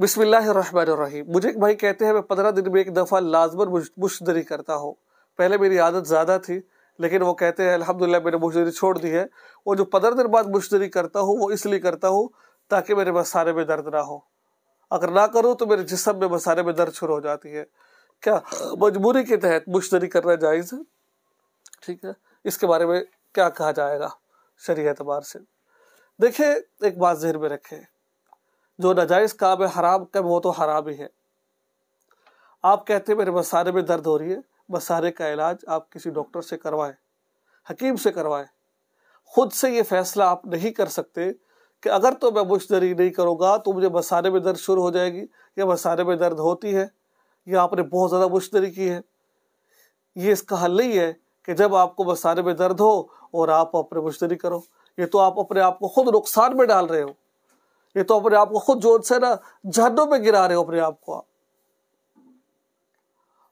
बिस्मिल्लाहिर्रहमानिर्रहीम मुझे एक भाई कहते हैं मैं पंद्रह दिन में एक दफ़ा लाजमन मुश्तरी करता हूँ पहले मेरी आदत ज़्यादा थी लेकिन वो कहते हैं अल्हम्दुलिल्लाह मैंने मुश्तरी छोड़ दी है और जो पंद्रह दिन बाद मुश्तरी करता हूँ वो इसलिए करता हूँ ताकि मेरे मसारे में दर्द ना हो अगर ना करूँ तो मेरे जिसम में मसारे में दर्द शुरू हो जाती है क्या मजबूरी के तहत मुश्तरी करना जायज़ है ठीक है इसके बारे में क्या कहा जाएगा शरी एतबार से देखिए एक बात जहन में रखें जो नाजायज़ काम है हराम का वो तो हराम ही है आप कहते हैं मेरे मसारे में दर्द हो रही है मसारे का इलाज आप किसी डॉक्टर से करवाएं हकीम से करवाएं खुद से ये फैसला आप नहीं कर सकते कि अगर तो मैं मुश्तरी नहीं करूँगा तो मुझे मसारे में दर्द शुरू हो जाएगी या मसारे में दर्द होती है या आपने बहुत ज़्यादा मुश्तरी की है ये इसका हल नहीं है कि जब आपको मसारे में दर्द हो और आप अपने मुश्तरी करो ये तो आप अपने आप को खुद नुकसान में डाल रहे हो ये तो अपने आप को खुद जोर से ना जहनों में गिरा रहे हो अपने आप को आप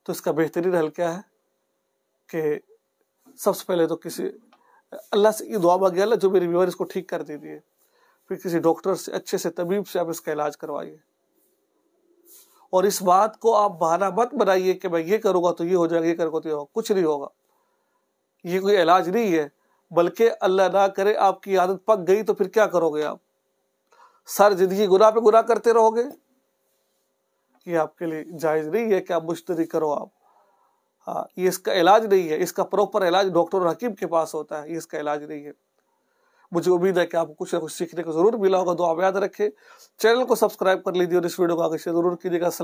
तो इसका बेहतरीन हल क्या है कि सबसे पहले तो किसी अल्लाह से ये दुआ मांगे अल्लाह जो मेरी बीमारी इसको ठीक कर दीजिए फिर किसी डॉक्टर से अच्छे से तबीब से आप इसका इलाज करवाइए और इस बात को आप बहाना मत बनाइए कि मैं ये करूँगा तो ये हो जाएगा ये करूँगा तो ये होगा कुछ नहीं होगा ये कोई इलाज नहीं है बल्कि अल्लाह ना करे आपकी आदत पक गई तो फिर क्या करोगे आप सर जिंदगी गुना पे गुना करते रहोगे ये आपके लिए जायज़ नहीं है कि आप मुश्तरी करो आप हाँ ये इसका इलाज नहीं है इसका प्रॉपर इलाज डॉक्टर और हकीम के पास होता है ये इसका इलाज नहीं है मुझे उम्मीद है कि आपको कुछ ना कुछ सीखने को जरूर मिला होगा दो आप याद रखें चैनल को सब्सक्राइब कर लीजिए और इस वीडियो को आगे जरूर कीजिएगा